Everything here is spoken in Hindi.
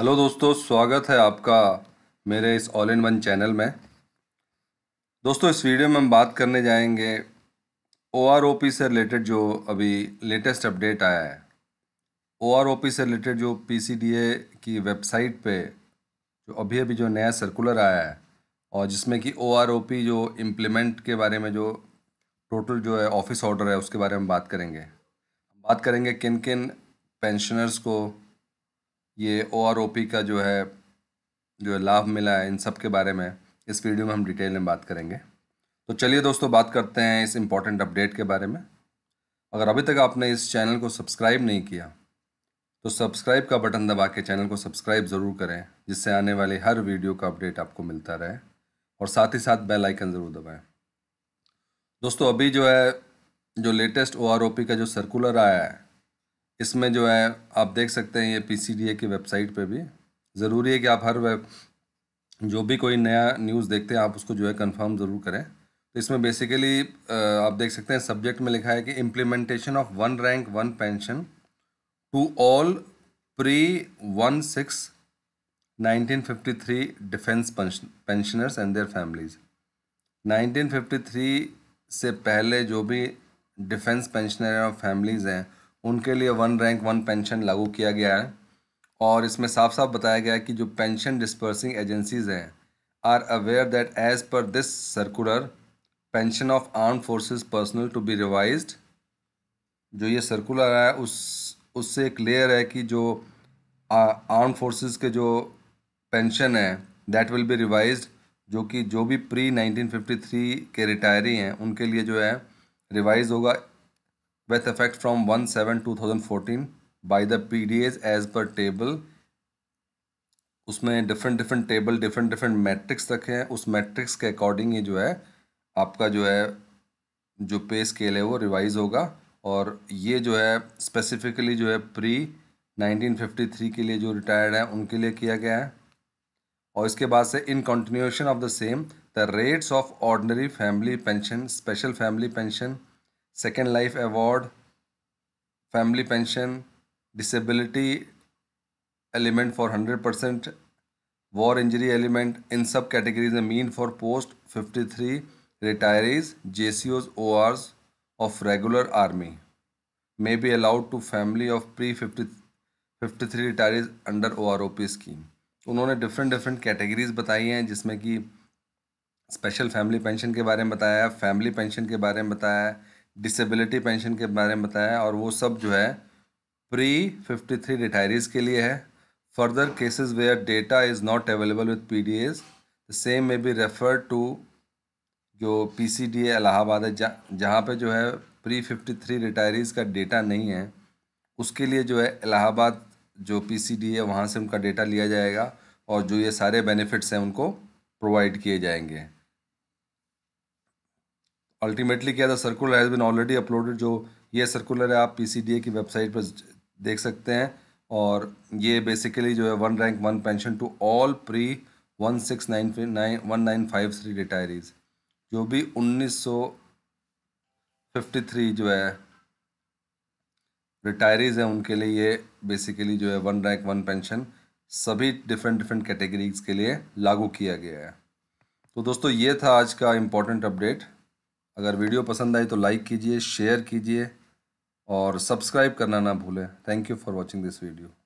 हेलो दोस्तों स्वागत है आपका मेरे इस ऑल इन वन चैनल में दोस्तों इस वीडियो में हम बात करने जाएंगे ओ से रिलेटेड जो अभी लेटेस्ट अपडेट आया है ओ से रिलेटेड जो पी की वेबसाइट पे जो अभी अभी जो नया सर्कुलर आया है और जिसमें कि ओ जो इम्प्लीमेंट के बारे में जो टोटल जो है ऑफिस ऑर्डर है उसके बारे में बात करेंगे बात करेंगे किन किन पेंशनर्स को ये ओ आर ओ पी का जो है जो लाभ मिला है इन सब के बारे में इस वीडियो में हम डिटेल में बात करेंगे तो चलिए दोस्तों बात करते हैं इस इम्पॉर्टेंट अपडेट के बारे में अगर अभी तक आपने इस चैनल को सब्सक्राइब नहीं किया तो सब्सक्राइब का बटन दबा के चैनल को सब्सक्राइब ज़रूर करें जिससे आने वाले हर वीडियो का अपडेट आपको मिलता रहे और साथ ही साथ बेल आइकन ज़रूर दबाएं दोस्तों अभी जो है जो लेटेस्ट ओ का जो सर्कुलर आया है इसमें जो है आप देख सकते हैं ये पीसीडीए की वेबसाइट पे भी ज़रूरी है कि आप हर वेब जो भी कोई नया न्यूज़ देखते हैं आप उसको जो है कंफर्म ज़रूर करें तो इसमें बेसिकली आप देख सकते हैं सब्जेक्ट में लिखा है कि implementation of one rank one pension to all pre one six three defence pensioners and their families 1953 से पहले जो भी डिफेंस पेंशनर और फैमिलीज़ हैं उनके लिए वन रैंक वन पेंशन लागू किया गया है और इसमें साफ साफ बताया गया है कि जो पेंशन डिस्पर्सिंग एजेंसीज हैं are aware that as per this circular pension of arm forces personnel to be revise जो ये सर्कुलर है उस उससे क्लियर है कि जो आर्म फोर्सेस के जो पेंशन है दैट विल बी रिवाइज जो कि जो भी प्री 1953 के रिटायरी हैं उनके लिए जो है रिवाइज होगा with effect from 1 7 2014 by the PDAs as per table उसमें different different table different different matrix रखे हैं उस मैट्रिक्स के अकॉर्डिंग ही जो है आपका जो है जो पे स्केल है वो रिवाइज होगा और ये जो है स्पेसिफिकली जो है प्री 1953 के लिए जो रिटायर्ड है उनके लिए किया गया है और इसके बाद से in continuation of the same the rates of ordinary family pension special family pension second life award family pension disability element for hundred percent war injury element in सब कैटेगरीज में mean for post fifty three retirees J C Os O Rs of regular army may be allowed to family of pre fifty fifty three retirees under O R O P scheme उन्होंने डिफरेंट डिफरेंट कैटेगरीज बताई हैं जिसमें कि स्पेशल फैमिली पेंशन के बारे में बताया है फैमिली पेंशन के बारे में बताया है डिसेबिलिटी पेंशन के बारे में बताया और वो सब जो है प्री फिफ्टी थ्री रिटायरीज के लिए है further cases where data is not available with P D as same may be refer to जो P C D A Allahabad है जहाँ पे जो है प्री थ्री रिटायरीज का डेटा नहीं है उसके लिए जो है इलाहाबाद जो पी सी डी है वहाँ से उनका डेटा लिया जाएगा और जो ये सारे बेनिफिट्स हैं उनको प्रोवाइड किए जाएंगे अल्टीमेटली क्या था circular has been already uploaded जो ये सर्कुलर है आप पी की वेबसाइट पर देख सकते हैं और ये बेसिकली जो है one rank one pension to all pre one six nine nine one nine five three retirees जो भी उन्नीस सौ फिफ्टी थ्री जो है रिटायरीज हैं उनके लिए ये बेसिकली जो है वन रैंक वन पेंशन सभी डिफरेंट डिफरेंट कैटेगरीज के लिए लागू किया गया है तो दोस्तों ये था आज का इम्पोर्टेंट अपडेट अगर वीडियो पसंद आई तो लाइक कीजिए शेयर कीजिए और सब्सक्राइब करना ना भूलें thank you for watching this video